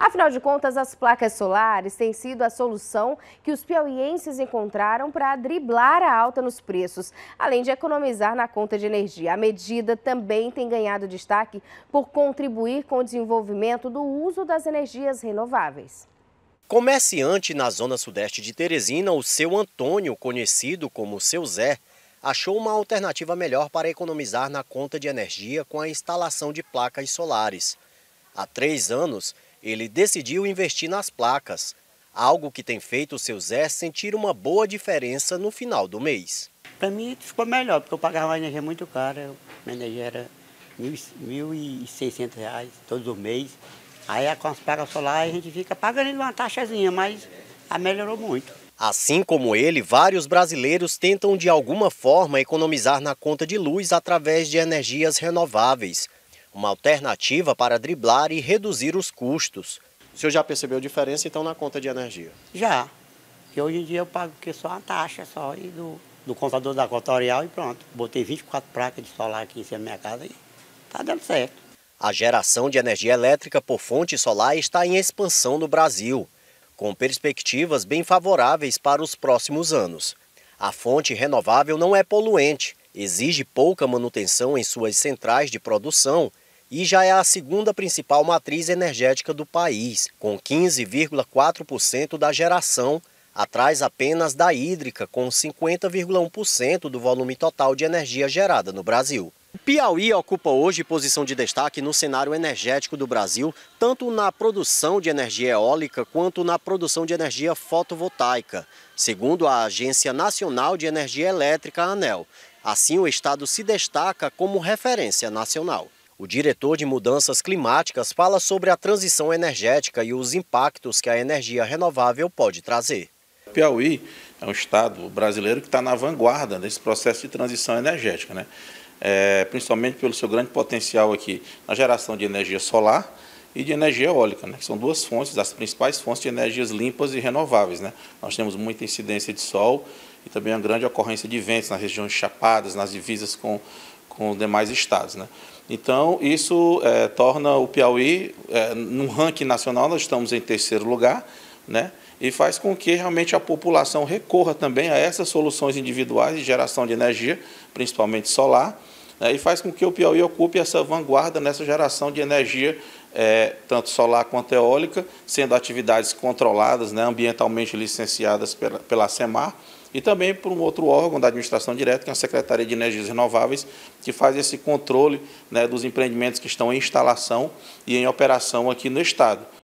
Afinal de contas, as placas solares têm sido a solução que os piauienses encontraram para driblar a alta nos preços, além de economizar na conta de energia. A medida também tem ganhado destaque por contribuir com o desenvolvimento do uso das energias renováveis. Comerciante na zona sudeste de Teresina, o seu Antônio, conhecido como seu Zé, achou uma alternativa melhor para economizar na conta de energia com a instalação de placas solares. Há três anos, ele decidiu investir nas placas, algo que tem feito o seu Zé sentir uma boa diferença no final do mês. Para mim ficou melhor, porque eu pagava uma energia muito cara, minha energia era R$ 1.600 reais todo mês. Aí com as placas solares a gente fica pagando uma taxazinha, mas a melhorou muito. Assim como ele, vários brasileiros tentam de alguma forma economizar na conta de luz através de energias renováveis uma alternativa para driblar e reduzir os custos. O senhor já percebeu diferença, então, na conta de energia? Já. Que hoje em dia eu pago que só uma taxa só e do, do contador da Equatorial e pronto. Botei 24 placas de solar aqui em cima da minha casa e está dando certo. A geração de energia elétrica por fonte solar está em expansão no Brasil, com perspectivas bem favoráveis para os próximos anos. A fonte renovável não é poluente, exige pouca manutenção em suas centrais de produção e já é a segunda principal matriz energética do país, com 15,4% da geração, atrás apenas da hídrica, com 50,1% do volume total de energia gerada no Brasil. Piauí ocupa hoje posição de destaque no cenário energético do Brasil, tanto na produção de energia eólica quanto na produção de energia fotovoltaica, segundo a Agência Nacional de Energia Elétrica, ANEL. Assim, o estado se destaca como referência nacional. O diretor de Mudanças Climáticas fala sobre a transição energética e os impactos que a energia renovável pode trazer. Piauí é um estado brasileiro que está na vanguarda desse processo de transição energética, né? é, principalmente pelo seu grande potencial aqui na geração de energia solar e de energia eólica, né, que são duas fontes, as principais fontes de energias limpas e renováveis. Né. Nós temos muita incidência de sol e também uma grande ocorrência de ventos nas regiões chapadas, nas divisas com, com os demais estados. Né. Então, isso é, torna o Piauí, é, no ranking nacional, nós estamos em terceiro lugar, né? e faz com que realmente a população recorra também a essas soluções individuais de geração de energia, principalmente solar, né? e faz com que o Piauí ocupe essa vanguarda nessa geração de energia, é, tanto solar quanto eólica, sendo atividades controladas, né? ambientalmente licenciadas pela, pela SEMAR, e também por um outro órgão da administração direta, que é a Secretaria de Energias Renováveis, que faz esse controle né, dos empreendimentos que estão em instalação e em operação aqui no Estado.